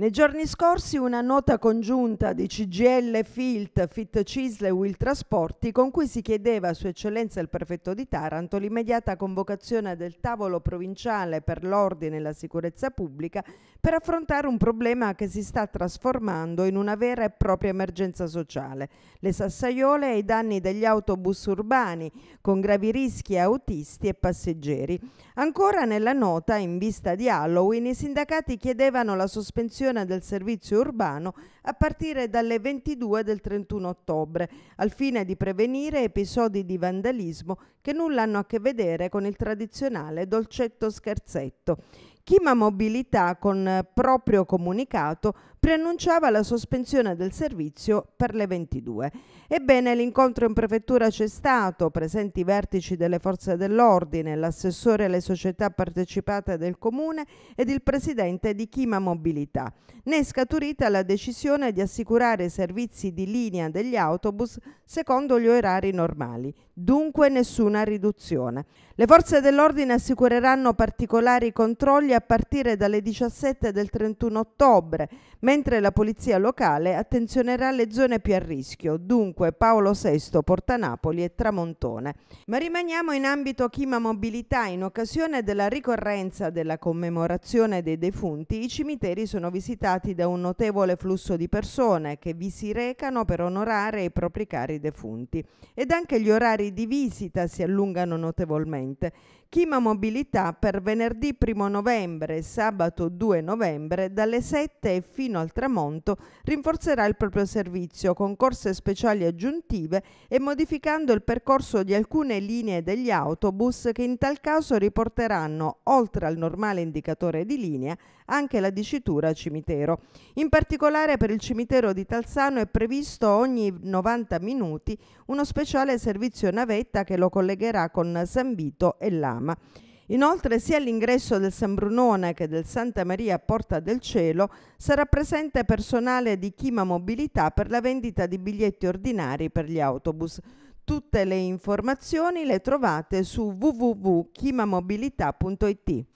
Nei giorni scorsi una nota congiunta di CGL Filt, Fit Cisle e Will Trasporti con cui si chiedeva a Sua Eccellenza il prefetto di Taranto l'immediata convocazione del tavolo provinciale per l'ordine e la sicurezza pubblica per affrontare un problema che si sta trasformando in una vera e propria emergenza sociale. Le sassaiole e i danni degli autobus urbani con gravi rischi a autisti e passeggeri. Ancora nella nota, in vista di Halloween, i sindacati chiedevano la sospensione gestione del servizio urbano a partire dalle 22 del 31 ottobre, al fine di prevenire episodi di vandalismo che nulla hanno a che vedere con il tradizionale dolcetto scherzetto. Chima Mobilità con eh, proprio comunicato preannunciava la sospensione del servizio per le 22. Ebbene, l'incontro in prefettura c'è stato, presenti i vertici delle forze dell'ordine, l'assessore alle società partecipate del comune ed il presidente di Chima Mobilità. Ne è scaturita la decisione di assicurare i servizi di linea degli autobus secondo gli orari normali, dunque nessuna riduzione. Le forze dell'ordine assicureranno particolari controlli a a partire dalle 17 del 31 ottobre, mentre la polizia locale attenzionerà le zone più a rischio, dunque Paolo VI, Porta Napoli e Tramontone. Ma rimaniamo in ambito Chima Mobilità. In occasione della ricorrenza della commemorazione dei defunti, i cimiteri sono visitati da un notevole flusso di persone che vi si recano per onorare i propri cari defunti. Ed anche gli orari di visita si allungano notevolmente. Chima Mobilità per venerdì 1 novembre e sabato 2 novembre dalle 7 fino al tramonto rinforzerà il proprio servizio con corse speciali aggiuntive e modificando il percorso di alcune linee degli autobus che in tal caso riporteranno, oltre al normale indicatore di linea, anche la dicitura cimitero. In particolare per il cimitero di Talsano è previsto ogni 90 minuti uno speciale servizio navetta che lo collegherà con San Vito e Lama. Fiamma. Inoltre sia all'ingresso del San Brunone che del Santa Maria Porta del Cielo sarà presente personale di Chima Mobilità per la vendita di biglietti ordinari per gli autobus. Tutte le informazioni le trovate su www.chimamobilità.it.